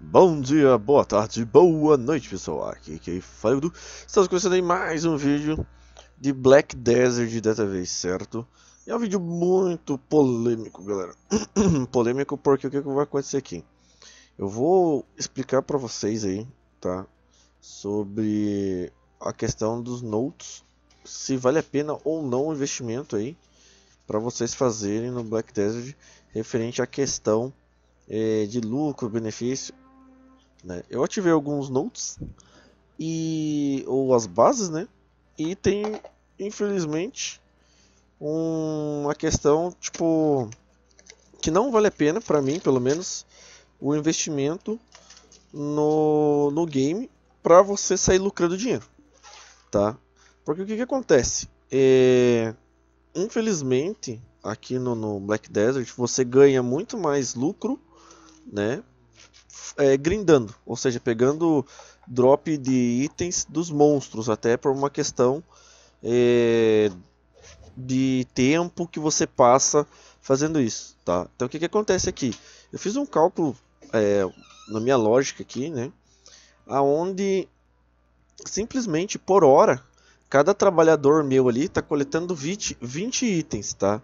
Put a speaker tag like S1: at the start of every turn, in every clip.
S1: Bom dia, boa tarde, boa noite pessoal, aqui é quem fala do. É Estamos começando aí mais um vídeo de Black Desert dessa vez, certo? É um vídeo muito polêmico, galera Polêmico porque o que, é que vai acontecer aqui? Eu vou explicar para vocês aí, tá? Sobre a questão dos notes Se vale a pena ou não o investimento aí para vocês fazerem no Black Desert Referente à questão eh, de lucro, benefício né? Eu ativei alguns notes e ou as bases, né? E tem, infelizmente, um, uma questão tipo que não vale a pena para mim, pelo menos, o investimento no, no game para você sair lucrando dinheiro, tá? Porque o que, que acontece? É, infelizmente, aqui no, no Black Desert você ganha muito mais lucro, né? é, grindando, ou seja, pegando drop de itens dos monstros, até por uma questão é, de tempo que você passa fazendo isso, tá? Então o que, que acontece aqui? Eu fiz um cálculo é, na minha lógica aqui, né? Aonde simplesmente por hora cada trabalhador meu ali está coletando 20, 20 itens, tá?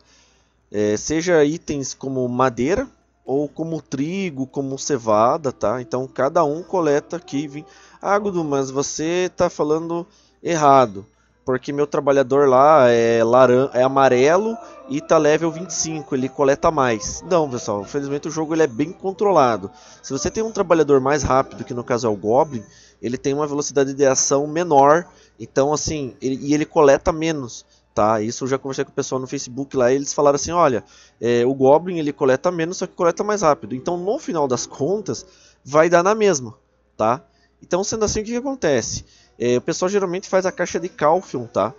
S1: É, seja itens como madeira, ou como trigo, como cevada, tá? Então cada um coleta aqui. Ah, Gudu, mas você está falando errado, porque meu trabalhador lá é, laran... é amarelo e tá level 25, ele coleta mais. Não, pessoal, infelizmente o jogo ele é bem controlado. Se você tem um trabalhador mais rápido, que no caso é o Goblin, ele tem uma velocidade de ação menor, então assim, ele... e ele coleta menos tá? Isso eu já conversei com o pessoal no Facebook lá, e eles falaram assim, olha, é, o Goblin ele coleta menos, só que coleta mais rápido. Então, no final das contas, vai dar na mesma, tá? Então, sendo assim, o que, que acontece? É, o pessoal geralmente faz a caixa de Calfion, tá?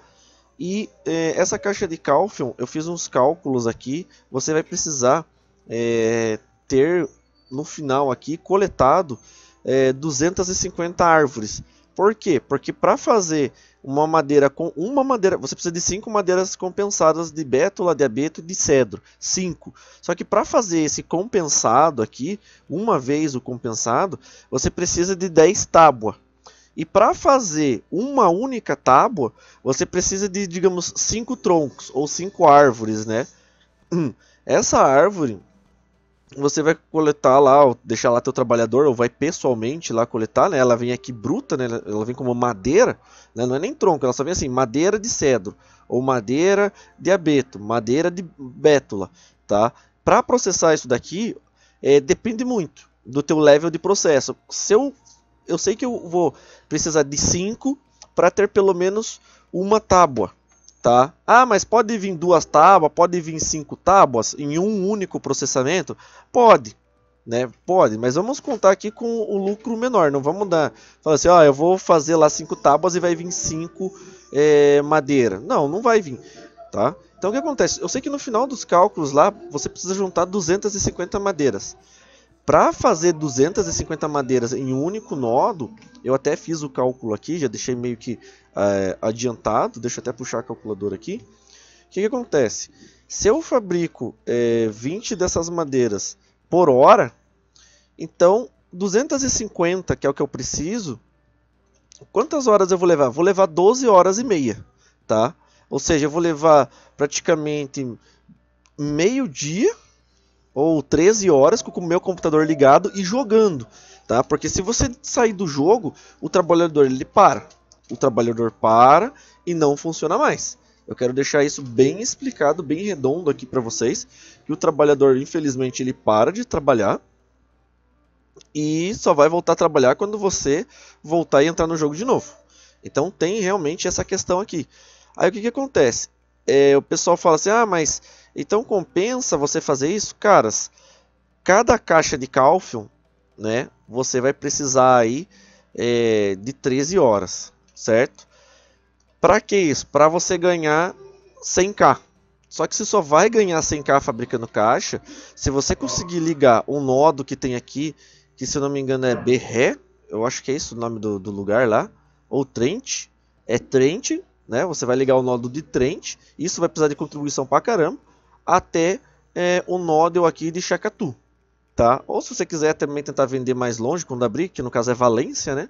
S1: E é, essa caixa de Calfion, eu fiz uns cálculos aqui, você vai precisar é, ter no final aqui coletado 250 é, árvores. Por quê? Porque para fazer uma madeira com uma madeira, você precisa de cinco madeiras compensadas de bétula, de abeto e de cedro, cinco. Só que para fazer esse compensado aqui, uma vez o compensado, você precisa de 10 tábuas. E para fazer uma única tábua, você precisa de, digamos, cinco troncos ou cinco árvores, né? Hum. Essa árvore você vai coletar lá, ou deixar lá teu trabalhador, ou vai pessoalmente lá coletar, né? Ela vem aqui bruta, né? Ela vem como madeira, né? não é nem tronco, ela só vem assim, madeira de cedro, ou madeira de abeto, madeira de bétula, tá? Para processar isso daqui, é, depende muito do teu level de processo. Se eu, eu sei que eu vou precisar de 5 para ter pelo menos uma tábua, Tá? Ah, mas pode vir duas tábuas, pode vir cinco tábuas em um único processamento? Pode, né? Pode, mas vamos contar aqui com o lucro menor, não vamos dar, falar assim, ó, eu vou fazer lá cinco tábuas e vai vir cinco é, madeira. Não, não vai vir, tá? Então o que acontece? Eu sei que no final dos cálculos lá, você precisa juntar 250 madeiras. Para fazer 250 madeiras em um único nodo, eu até fiz o cálculo aqui, já deixei meio que é, adiantado, deixa eu até puxar a calculadora aqui. O que, que acontece? Se eu fabrico é, eh, 20 dessas madeiras por hora, então 250, que é o que eu preciso, quantas horas eu vou levar? Vou levar 12 horas e meia, tá? Ou seja, eu vou levar praticamente meio dia ou 13 horas com o meu computador ligado e jogando, tá? Porque se você sair do jogo, o trabalhador ele para. O trabalhador para e não funciona mais. Eu quero deixar isso bem explicado, bem redondo aqui para vocês, que o trabalhador, infelizmente, ele para de trabalhar e só vai voltar a trabalhar quando você voltar e entrar no jogo de novo. Então tem realmente essa questão aqui. Aí o que, que acontece? é, o pessoal fala assim: ah, mas então compensa você fazer isso? Caras, cada caixa de cálcio, né, você vai precisar aí é, de 13 horas, certo? Para que isso? Para você ganhar 100k. Só que você só vai ganhar 100k fabricando caixa se você conseguir ligar o um nodo que tem aqui, que se eu não me engano é Berré, eu acho que é isso o nome do, do lugar lá, ou Trent, é Trent, né? Você vai ligar o nódulo de Trent, isso vai precisar de contribuição pra caramba, até é, o nódulo aqui de Chacatu. Tá? Ou se você quiser também tentar vender mais longe, quando abrir, que no caso é Valência, né?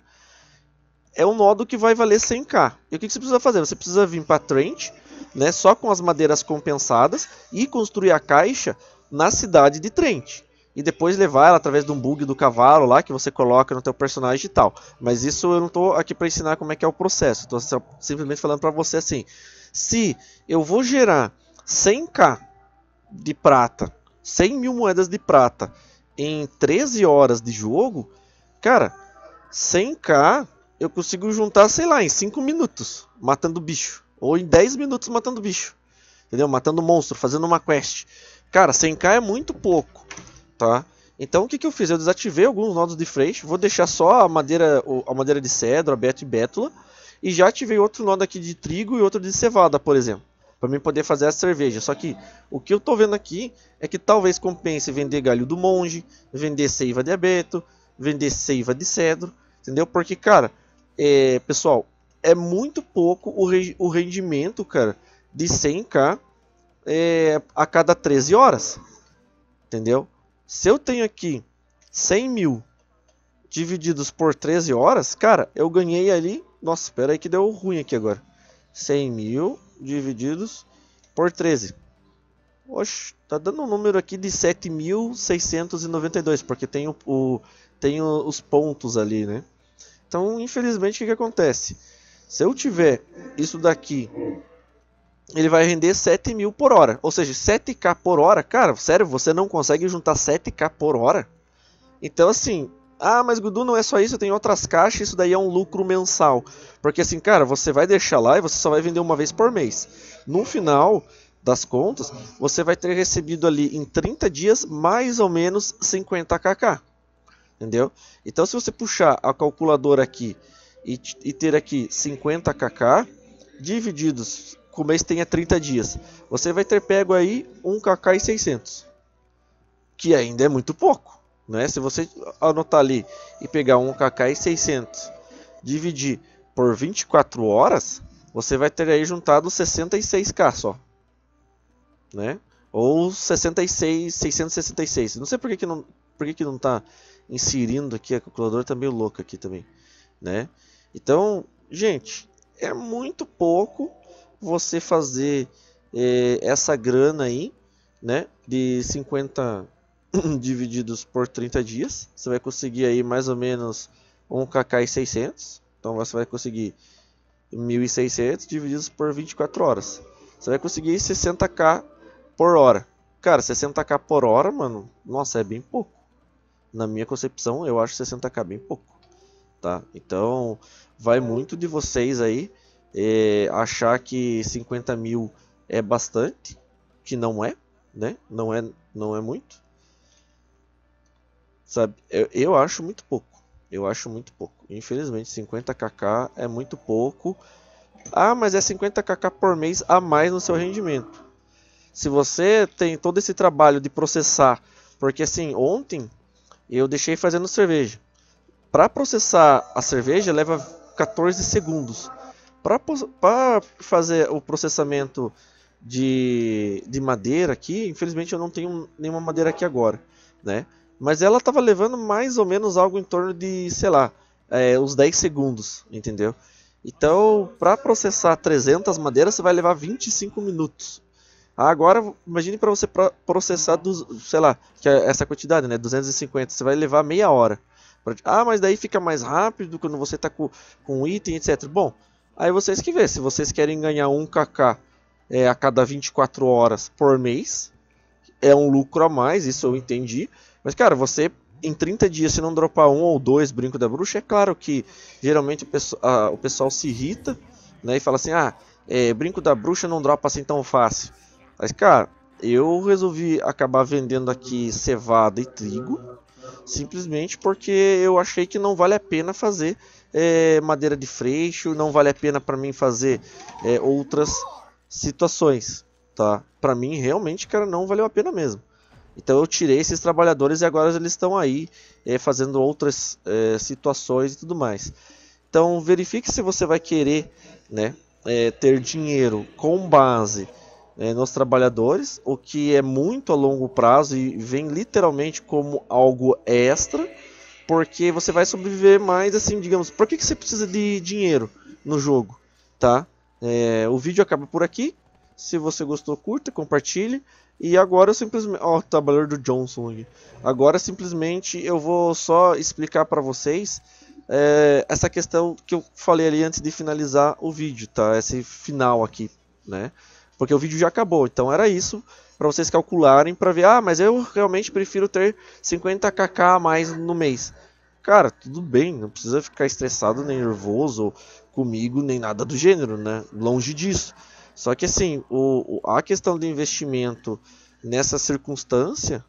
S1: é um nó que vai valer 100k. E o que você precisa fazer? Você precisa vir para Trent, né, só com as madeiras compensadas, e construir a caixa na cidade de Trent e depois levar ela através de um bug do cavalo lá que você coloca no teu personagem e tal. Mas isso eu não estou aqui para ensinar como é que é o processo. Estou simplesmente falando para você assim: se eu vou gerar 100k de prata, 100 mil moedas de prata em 13 horas de jogo, cara, 100k eu consigo juntar, sei lá, em 5 minutos matando bicho ou em 10 minutos matando bicho. Entendeu? Matando monstro, fazendo uma quest. Cara, 100k é muito pouco tá? Então o que, que eu fiz? Eu desativei alguns nodos de freixo, vou deixar só a madeira, a madeira de cedro, aberto e bétula, e já ativei outro nodo aqui de trigo e outro de cevada, por exemplo, para mim poder fazer a cerveja. Só que o que eu estou vendo aqui é que talvez compense vender galho do monge, vender seiva de abeto, vender seiva de cedro, entendeu? Porque, cara, é, pessoal, é muito pouco o, re o rendimento, cara, de 100k é, a cada 13 horas, entendeu? Se eu tenho aqui 100 mil divididos por 13 horas, cara, eu ganhei ali... Nossa, espera aí que deu ruim aqui agora. 100 mil divididos por 13. Oxe, tá dando um número aqui de 7.692, porque tem, o, o, tem os pontos ali, né? Então, infelizmente, o que, que acontece? Se eu tiver isso daqui ele vai render 7 mil por hora. Ou seja, 7k por hora, cara, sério, você não consegue juntar 7k por hora? Então, assim, ah, mas Gudu não é só isso, tem outras caixas, isso daí é um lucro mensal. Porque, assim, cara, você vai deixar lá e você só vai vender uma vez por mês. No final das contas, você vai ter recebido ali em 30 dias mais ou menos 50kk. Entendeu? Então, se você puxar a calculadora aqui e, e ter aqui 50kk divididos o mês tenha 30 dias. Você vai ter pego aí um KK e 600, que ainda é muito pouco, né? Se você anotar ali e pegar um KK e 600, dividir por 24 horas, você vai ter aí juntado 66k só, né? Ou 66, 666. Não sei por que, que não, por que, que não tá inserindo aqui a calculadora tá meio louca aqui também, né? Então, gente, é muito pouco você fazer eh, essa grana aí, né? De 50 divididos por 30 dias, você vai conseguir aí mais ou menos um kk e 600. Então você vai conseguir 1.600 divididos por 24 horas. Você vai conseguir 60k por hora. Cara, 60k por hora, mano, nossa, é bem pouco. Na minha concepção, eu acho 60k bem pouco. Tá? Então, vai muito de vocês aí é, achar que 50 mil é bastante, que não é, né? Não é, não é muito. Sabe, eu, eu acho muito pouco. Eu acho muito pouco. Infelizmente, 50kk é muito pouco. Ah, mas é 50kk por mês a mais no seu rendimento. Se você tem todo esse trabalho de processar, porque assim, ontem eu deixei fazendo cerveja. Para processar a cerveja leva 14 segundos. Para fazer o processamento de, de madeira aqui, infelizmente eu não tenho nenhuma madeira aqui agora, né? Mas ela estava levando mais ou menos algo em torno de, sei lá, é, uns 10 segundos, entendeu? Então, para processar 300 madeiras, você vai levar 25 minutos. Agora, imagine para você processar, dos, sei lá, que é essa quantidade, né? 250, você vai levar meia hora. Ah, mas daí fica mais rápido quando você está com, com item, etc. Bom, Aí vocês que vê, se vocês querem ganhar um kk é, a cada 24 horas por mês, é um lucro a mais, isso eu entendi. Mas cara, você em 30 dias se não dropar um ou dois brinco da bruxa, é claro que geralmente o, a, o pessoal se irrita, né, e fala assim: "Ah, é, brinco da bruxa não dropa assim tão fácil". Mas cara, eu resolvi acabar vendendo aqui cevada e trigo, simplesmente porque eu achei que não vale a pena fazer é, madeira de freixo, não vale a pena para mim fazer é, outras situações, tá? Para mim realmente, cara, não valeu a pena mesmo. Então eu tirei esses trabalhadores e agora eles estão aí é, fazendo outras é, situações e tudo mais. Então verifique se você vai querer, né, é, ter dinheiro com base é, nos trabalhadores, o que é muito a longo prazo e vem literalmente como algo extra porque você vai sobreviver mais assim, digamos. Por que, que você precisa de dinheiro no jogo? Tá? É, o vídeo acaba por aqui. Se você gostou, curta, compartilhe. E agora eu simplesmente. Ó, oh, tá, trabalhador do Johnson aqui. Agora simplesmente eu vou só explicar para vocês é, essa questão que eu falei ali antes de finalizar o vídeo, tá? Esse final aqui, né? porque o vídeo já acabou. Então era isso para vocês calcularem para ver, ah, mas eu realmente prefiro ter 50kk a mais no mês. Cara, tudo bem, não precisa ficar estressado nem nervoso comigo nem nada do gênero, né? Longe disso. Só que assim, o, a questão do investimento nessa circunstância,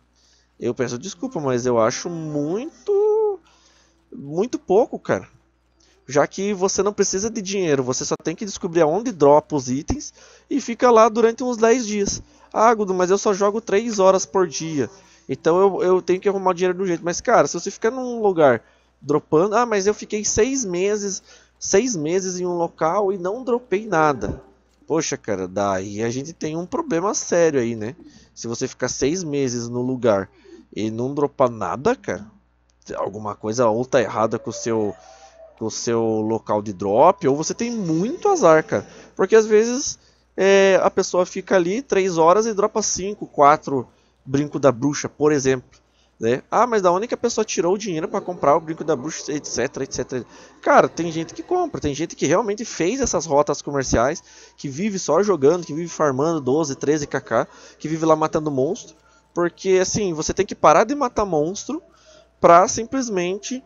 S1: eu peço desculpa, mas eu acho muito muito pouco, cara já que você não precisa de dinheiro, você só tem que descobrir aonde dropa os itens e fica lá durante uns 10 dias. Ah, Gudo, mas eu só jogo 3 horas por dia, então eu, eu tenho que arrumar o dinheiro do jeito. Mas cara, se você ficar num lugar dropando, ah, mas eu fiquei 6 meses, 6 meses em um local e não dropei nada. Poxa, cara, daí a gente tem um problema sério aí, né? Se você ficar 6 meses no lugar e não dropar nada, cara, alguma coisa ou tá errada com o seu do seu local de drop, ou você tem muito azar, cara. Porque às vezes é, a pessoa fica ali 3 horas e dropa 5, 4 brinco da bruxa, por exemplo. Né? Ah, mas da onde que a pessoa tirou o dinheiro para comprar o brinco da bruxa, etc, etc. Cara, tem gente que compra, tem gente que realmente fez essas rotas comerciais, que vive só jogando, que vive farmando 12, 13 kk, que vive lá matando monstro, porque assim, você tem que parar de matar monstro para simplesmente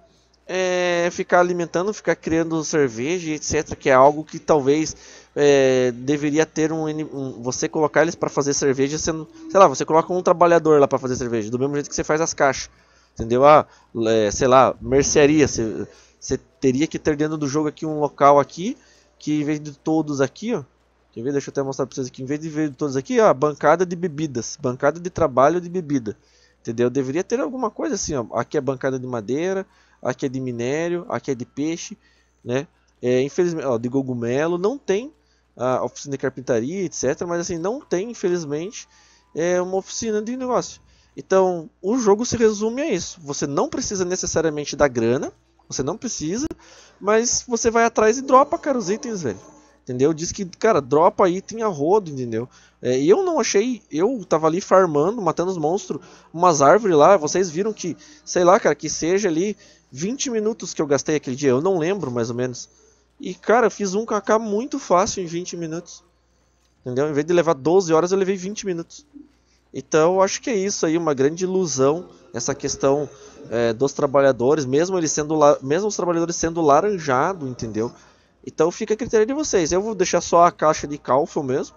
S1: é, ficar alimentando, ficar criando cerveja, etc, que é algo que talvez é, deveria ter um, um, você colocar eles para fazer cerveja, sendo, sei lá, você coloca um trabalhador lá para fazer cerveja, do mesmo jeito que você faz as caixas, entendeu? Ah, é, sei lá, mercearia, você, você teria que ter dentro do jogo aqui um local aqui que em vez de todos aqui, ó, Quer ver? Deixa eu até mostrar para vocês aqui. Em vez de ver todos aqui, ó, bancada de bebidas, bancada de trabalho de bebida. Entendeu? Deveria ter alguma coisa assim, ó. Aqui é bancada de madeira, aqui é de minério, aqui é de peixe, né? É, infelizmente, ó, de cogumelo, não tem a oficina de carpintaria, etc. Mas assim, não tem, infelizmente, é uma oficina de negócio. Então, o jogo se resume a isso. Você não precisa necessariamente da grana, você não precisa, mas você vai atrás e dropa, cara, os itens, velho. Entendeu? Diz que, cara, dropa item a rodo, entendeu? É, eu não achei. Eu tava ali farmando, matando os monstros, umas árvores lá. Vocês viram que, sei lá, cara, que seja ali 20 minutos que eu gastei aquele dia, eu não lembro mais ou menos. E cara, eu fiz um kaká muito fácil em 20 minutos. Entendeu? Em vez de levar 12 horas, eu levei 20 minutos. Então, acho que é isso aí, uma grande ilusão essa questão é, dos trabalhadores, mesmo eles sendo mesmo os trabalhadores sendo laranjado, entendeu? Então fica a critério de vocês. Eu vou deixar só a caixa de calfo mesmo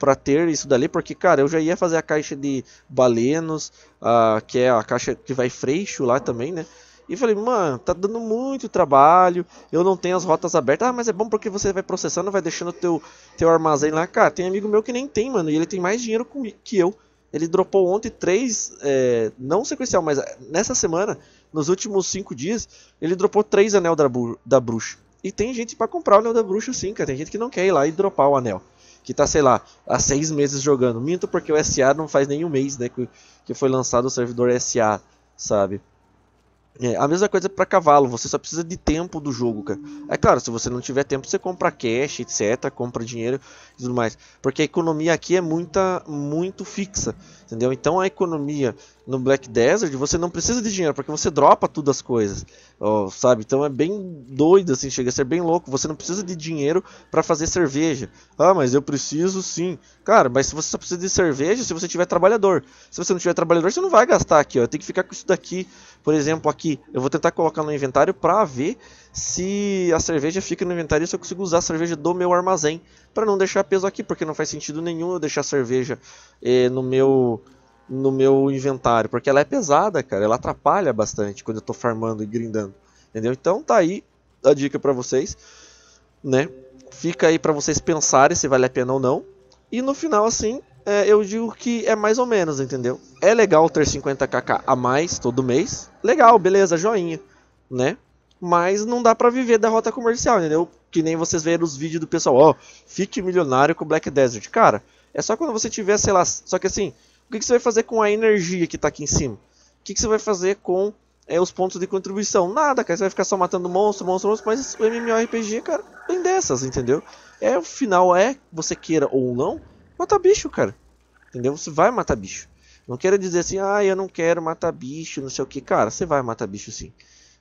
S1: para ter isso dali, porque cara, eu já ia fazer a caixa de balenos, uh, que é a caixa que vai freixo lá também, né? E falei, mano, tá dando muito trabalho, eu não tenho as rotas abertas. Ah, mas é bom porque você vai processando, vai deixando teu, teu armazém lá. Cara, tem amigo meu que nem tem, mano, e ele tem mais dinheiro que eu. Ele dropou ontem três, é, não sequencial, mas é, nessa semana, nos últimos cinco dias, ele dropou três anel da, da bruxa. E tem gente para comprar o anel da bruxa sim, cara. Tem gente que não quer ir lá e dropar o anel. Que tá, sei lá, há seis meses jogando. Minto porque o SA não faz nenhum mês, né? Que, que foi lançado o servidor SA, sabe? É, a mesma coisa para cavalo, você só precisa de tempo do jogo, cara. É claro, se você não tiver tempo, você compra cash, etc, compra dinheiro e tudo mais, porque a economia aqui é muita muito fixa, entendeu? Então a economia no Black Desert, você não precisa de dinheiro, porque você dropa tudo as coisas, ó, sabe? Então é bem doido, assim, chega a ser bem louco. Você não precisa de dinheiro para fazer cerveja. Ah, mas eu preciso sim. Cara, mas se você só precisa de cerveja se você tiver trabalhador. Se você não tiver trabalhador, você não vai gastar aqui, ó. Tem que ficar com isso daqui. Por exemplo, aqui, eu vou tentar colocar no inventário para ver se a cerveja fica no inventário se eu consigo usar a cerveja do meu armazém. para não deixar peso aqui, porque não faz sentido nenhum eu deixar a cerveja eh, no meu no meu inventário, porque ela é pesada, cara, ela atrapalha bastante quando eu tô farmando e grindando, entendeu? Então tá aí a dica para vocês, né? Fica aí para vocês pensarem se vale a pena ou não. E no final, assim, é, eu digo que é mais ou menos, entendeu? É legal ter 50kk a mais todo mês, legal, beleza, joinha, né? Mas não dá para viver da rota comercial, entendeu? Que nem vocês verem os vídeos do pessoal, ó, oh, fique milionário com Black Desert. Cara, é só quando você tiver, sei lá, só que assim, o que, que você vai fazer com a energia que está aqui em cima? O que, que você vai fazer com é, os pontos de contribuição? Nada, cara. Você vai ficar só matando monstro, monstro, monstro. Mas o MMORPG, cara, tem dessas, entendeu? É, o final é, você queira ou não, matar bicho, cara. Entendeu? Você vai matar bicho. Não quero dizer assim, ah, eu não quero matar bicho, não sei o que. Cara, você vai matar bicho sim.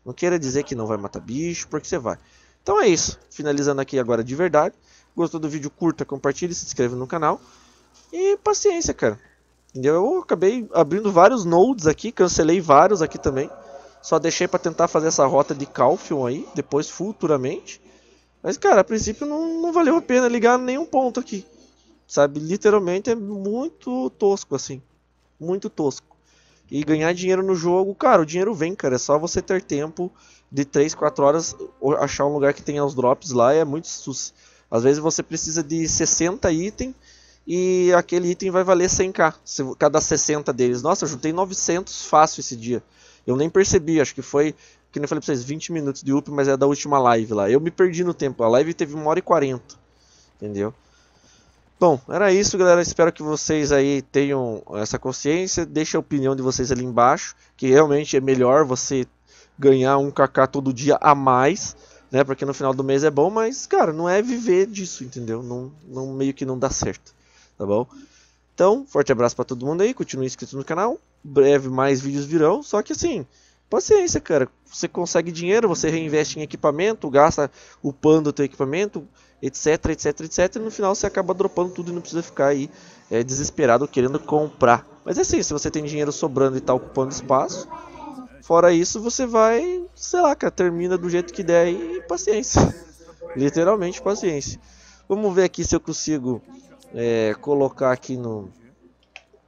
S1: Não quero dizer que não vai matar bicho, porque você vai. Então é isso. Finalizando aqui agora de verdade. Gostou do vídeo? Curta, compartilhe, se inscreve no canal. E paciência, cara. Eu acabei abrindo vários nodes aqui, cancelei vários aqui também. Só deixei para tentar fazer essa rota de Calfion aí, depois futuramente. Mas, cara, a princípio não, não valeu a pena ligar nenhum ponto aqui. Sabe, literalmente é muito tosco, assim. Muito tosco. E ganhar dinheiro no jogo, cara, o dinheiro vem, cara. É só você ter tempo de 3, 4 horas, achar um lugar que tenha os drops lá. É muito sus. Às vezes você precisa de 60 itens e aquele item vai valer 100k, cada 60 deles. Nossa, eu juntei 900 fácil esse dia. Eu nem percebi, acho que foi, que nem falei pra vocês, 20 minutos de up, mas é da última live lá. Eu me perdi no tempo, a live teve 1 hora e 40, entendeu? Bom, era isso, galera. Espero que vocês aí tenham essa consciência. Deixa a opinião de vocês ali embaixo, que realmente é melhor você ganhar um kk todo dia a mais, né? Porque no final do mês é bom, mas cara, não é viver disso, entendeu? Não, não meio que não dá certo tá bom? Então, forte abraço para todo mundo aí, continue inscrito no canal. Breve mais vídeos virão, só que assim, paciência, cara. Você consegue dinheiro, você reinveste em equipamento, gasta upando o teu equipamento, etc, etc, etc. E no final você acaba dropando tudo e não precisa ficar aí é, desesperado querendo comprar. Mas é assim, se você tem dinheiro sobrando e tá ocupando espaço, fora isso você vai, sei lá, cara, termina do jeito que der e paciência. Literalmente paciência. Vamos ver aqui se eu consigo é, colocar aqui no,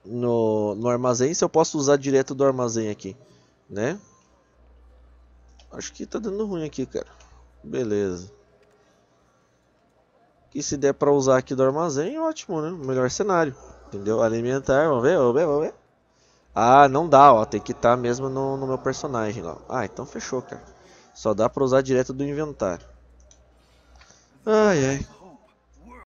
S1: no, no armazém, se eu posso usar direto do armazém aqui, né? Acho que tá dando ruim aqui, cara. Beleza. E se der pra usar aqui do armazém, ótimo, né? Melhor cenário. Entendeu? Alimentar, vamos ver, vamos ver, vamos ver. Ah, não dá, ó. Tem que estar tá mesmo no, no, meu personagem lá. Ah, então fechou, cara. Só dá pra usar direto do inventário. Ai, ai.